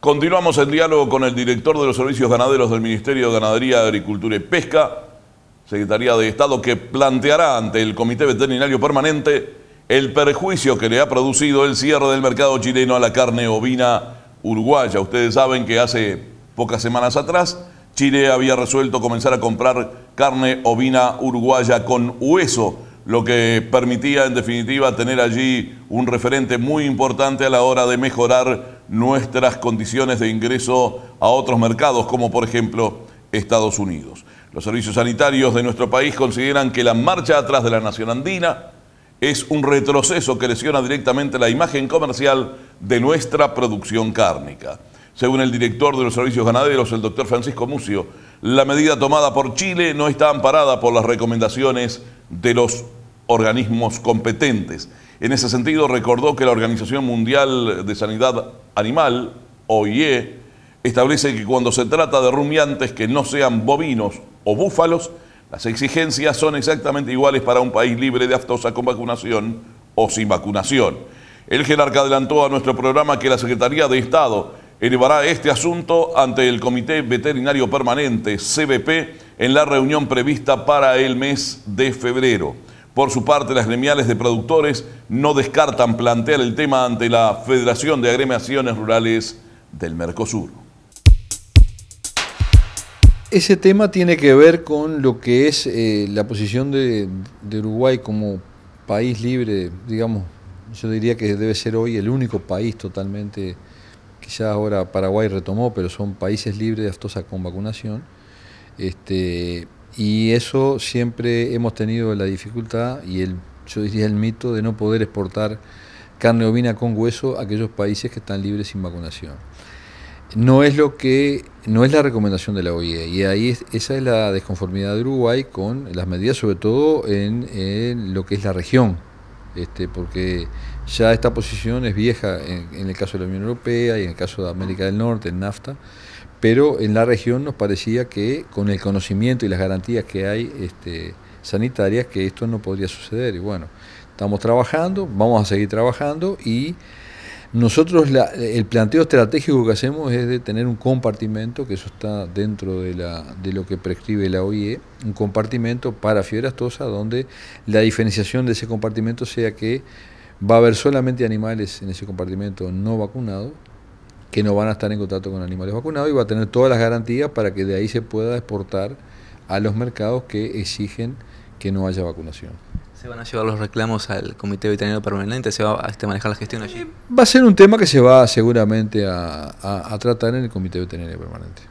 Continuamos el diálogo con el director de los servicios ganaderos del Ministerio de Ganadería, Agricultura y Pesca, Secretaría de Estado, que planteará ante el Comité Veterinario Permanente el perjuicio que le ha producido el cierre del mercado chileno a la carne ovina uruguaya. Ustedes saben que hace pocas semanas atrás Chile había resuelto comenzar a comprar carne ovina uruguaya con hueso, lo que permitía en definitiva tener allí un referente muy importante a la hora de mejorar nuestras condiciones de ingreso a otros mercados, como por ejemplo Estados Unidos. Los servicios sanitarios de nuestro país consideran que la marcha atrás de la nación andina es un retroceso que lesiona directamente la imagen comercial de nuestra producción cárnica. Según el director de los servicios ganaderos, el doctor Francisco Mucio, la medida tomada por Chile no está amparada por las recomendaciones de los organismos competentes en ese sentido, recordó que la Organización Mundial de Sanidad Animal, OIE, establece que cuando se trata de rumiantes que no sean bovinos o búfalos, las exigencias son exactamente iguales para un país libre de aftosa con vacunación o sin vacunación. El jerarca adelantó a nuestro programa que la Secretaría de Estado elevará este asunto ante el Comité Veterinario Permanente, CBP, en la reunión prevista para el mes de febrero. Por su parte, las gremiales de productores no descartan plantear el tema ante la Federación de Agremiaciones Rurales del Mercosur. Ese tema tiene que ver con lo que es eh, la posición de, Uruguay como país libre, digamos, yo diría que debe ser hoy el único país totalmente, quizás ahora Paraguay retomó, pero son países libres de aftosa con vacunación. Este, y eso siempre hemos tenido la dificultad y el, yo diría el mito de no poder exportar carne ovina con hueso a aquellos países que están libres sin vacunación. No es lo que no es la recomendación de la OIE y ahí esa es la desconformidad de Uruguay con las medidas sobre todo en, en lo que es la región, este, porque ya esta posición es vieja en, en, el caso de la Unión Europea y en el caso de América del Norte, en NAFTA pero en la región nos parecía que con el conocimiento y las garantías que hay este, sanitarias, que esto no podría suceder. Y bueno, estamos trabajando, vamos a seguir trabajando y nosotros el planteo estratégico que hacemos es de tener un compartimento, que eso está dentro de, lo que prescribe la OIE, un compartimento para fiebre astosa donde la diferenciación de ese compartimento sea que va a haber solamente animales en ese compartimento no vacunados, que no van a estar en contacto con animales vacunados y va a tener todas las garantías para que de ahí se pueda exportar a los mercados que exigen que no haya vacunación. ¿Se van a llevar los reclamos al Comité Veterinario Permanente? ¿Se va a este, manejar la gestión allí? Va a ser un tema que se va seguramente a tratar en el Comité Veterinario Permanente.